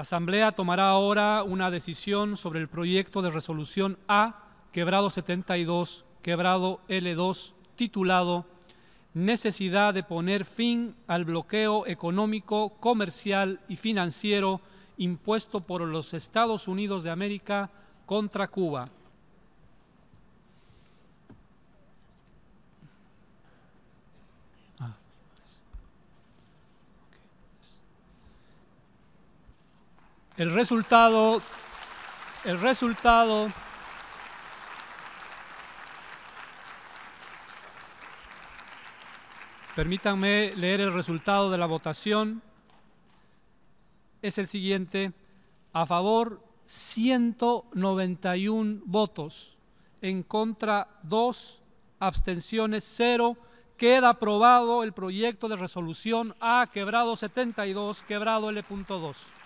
La Asamblea tomará ahora una decisión sobre el proyecto de resolución A, quebrado 72, quebrado L2, titulado Necesidad de poner fin al bloqueo económico, comercial y financiero impuesto por los Estados Unidos de América contra Cuba. El resultado, el resultado Permítanme leer el resultado de la votación. Es el siguiente. A favor, 191 votos. En contra, 2. Abstenciones, 0. Queda aprobado el proyecto de resolución A, quebrado 72, quebrado L.2.